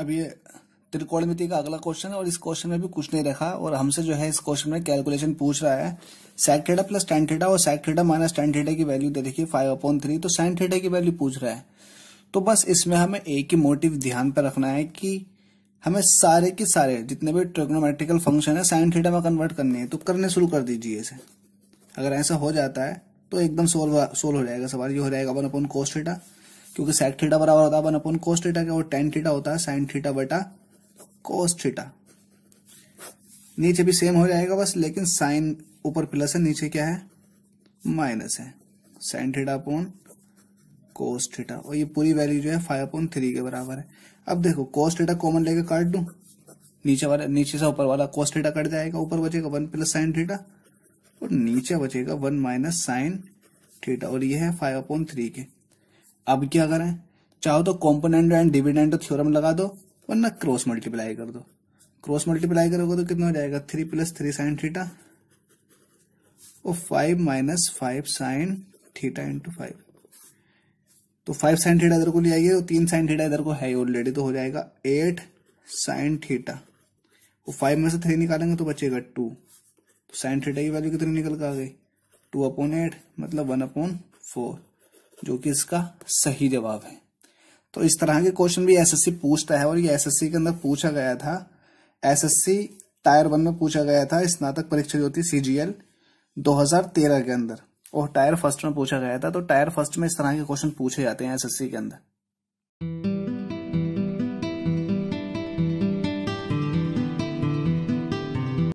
अब ये त्रिकोणमिति का अगला क्वेश्चन है और इस क्वेश्चन में भी कुछ नहीं रखा और हमसे जो है इस क्वेश्चन में कैलकुलेशन पूछ रहा है सैक प्लस टेन और सैक माइनस टेन की वैल्यू दे देखिए फाइव अपॉन थ्री तो साइन थीटा की वैल्यू पूछ रहा है तो बस इसमें हमें एक ही मोटिव ध्यान पर रखना है कि हमें सारे के सारे जितने भी ट्रिग्नोमेट्रिकल फंक्शन है साइन थीटा में कन्वर्ट करने हैं तो करने शुरू कर दीजिए इसे अगर ऐसा हो जाता है तो एकदम सोल्व सोल्व हो जाएगा सवाल ये हो जाएगा वन अपॉन कोस थीटा क्योंकि sec थीटा बराबर होता है वन अपॉन कोस थीटा के और टेन थीटा होता है साइन थीटा बटा cos थीटा नीचे भी सेम हो जाएगा बस लेकिन साइन ऊपर प्लस है नीचे क्या है माइनस है sine theta upon cos theta और ये पूरी वैल्यू जो है फाइव अपॉन थ्री के बराबर है अब देखो cos थीटा कॉमन लेके काट दूं नीचे वाला नीचे से ऊपर वाला कोस थीटा कट जाएगा ऊपर बचेगा वन प्लस साइन थीटा और नीचे बचेगा वन माइनस साइन थीटा और ये है फाइव अपॉन थ्री के अब क्या करें चाहो तो कॉम्पोनेंट एंड डिविडेंट थ्योरम लगा दो वरना क्रॉस मल्टीप्लाई कर दो क्रॉस मल्टीप्लाई करोगे तो कितना हो जाएगा three plus three sine theta और five minus five sine theta into five तो फाइव साइन थीटा इधर को ले आइए और तीन साइन थीटा इधर को है ऑलरेडी तो हो जाएगा एट साइन थीटा वो फाइव में से थ्री निकालेंगे तो बचेगा टू तो साइन थीटा की वैल्यू कितनी निकल कर आ गई टू अपॉन एट मतलब वन अपॉन फोर जो कि इसका सही जवाब है तो इस तरह के क्वेश्चन भी एसएससी पूछता है और ये एसएससी के अंदर पूछा गया था एसएससी टायर वन में पूछा गया था स्नातक परीक्षा जो थी सीजीएल 2013 के अंदर और टायर फर्स्ट में पूछा गया था तो टायर फर्स्ट में इस तरह के क्वेश्चन पूछे जाते हैं एसएससी के अंदर